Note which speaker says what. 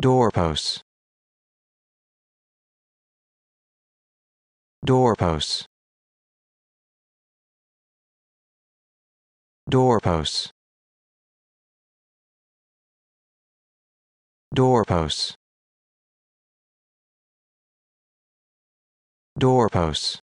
Speaker 1: doorposts doorposts doorposts doorposts doorposts